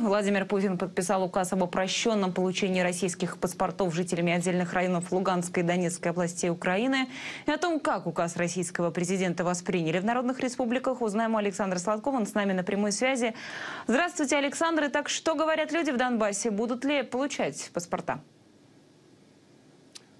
Владимир Путин подписал указ об упрощенном получении российских паспортов жителями отдельных районов Луганской и Донецкой областей Украины. И о том, как указ российского президента восприняли в народных республиках, узнаем у Александра Сладкова. Он с нами на прямой связи. Здравствуйте, Александр. Итак, что говорят люди в Донбассе? Будут ли получать паспорта?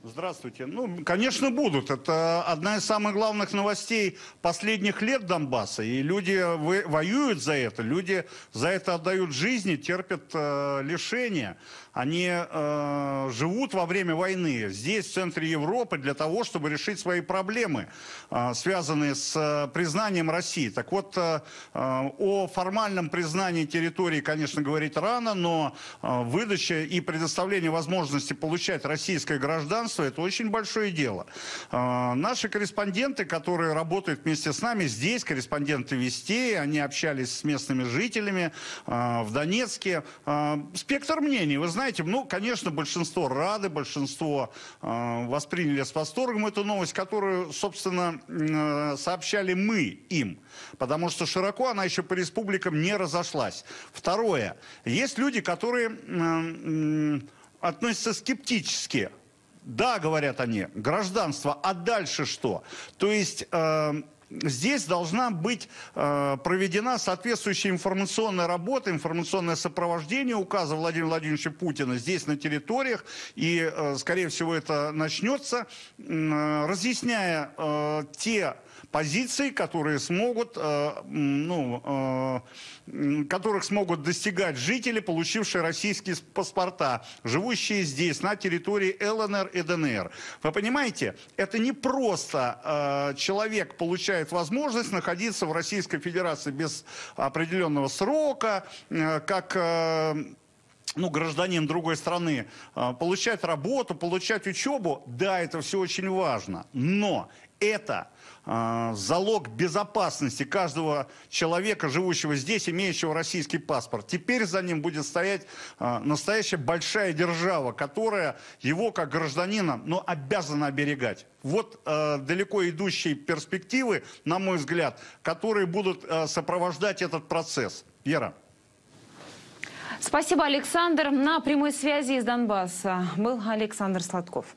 Здравствуйте. Ну, конечно, будут. Это одна из самых главных новостей последних лет Донбасса. И люди воюют за это, люди за это отдают жизни, терпят э, лишения. Они э, живут во время войны здесь, в центре Европы, для того, чтобы решить свои проблемы, э, связанные с э, признанием России. Так вот, э, э о формальном признании территории, конечно, говорить рано, но э, выдача и предоставление возможности получать российское гражданство гражданство, это очень большое дело. А, наши корреспонденты, которые работают вместе с нами, здесь корреспонденты Вестей, они общались с местными жителями а, в Донецке. А, спектр мнений, вы знаете, ну, конечно, большинство рады, большинство восприняли с восторгом эту новость, которую, собственно, сообщали мы им, потому что широко она еще по республикам не разошлась. Второе, есть люди, которые относятся скептически да, говорят они, гражданство, а дальше что? То есть... Э, здесь должна быть э, проведена соответствующая информационная работа, информационное сопровождение указа Владимира Владимировича Путина здесь на территориях, и, э, скорее всего, это начнется, э, разъясняя э, те позиции, которые смогут, э, ну, э, которых смогут достигать жители, получившие российские паспорта, живущие здесь, на территории ЛНР и ДНР. Вы понимаете, это не просто э, человек получает предполагает возможность находиться в Российской Федерации без определенного срока, э, как э, ну, гражданин другой страны, э, получать работу, получать учебу, да, это все очень важно, но это а, залог безопасности каждого человека, живущего здесь, имеющего российский паспорт. Теперь за ним будет стоять а, настоящая большая держава, которая его как гражданина ну, обязана оберегать. Вот э, далеко идущие перспективы, на мой взгляд, которые будут э, сопровождать этот процесс. Вера. Спасибо, Александр. На прямой связи из Донбасса был Александр Сладков.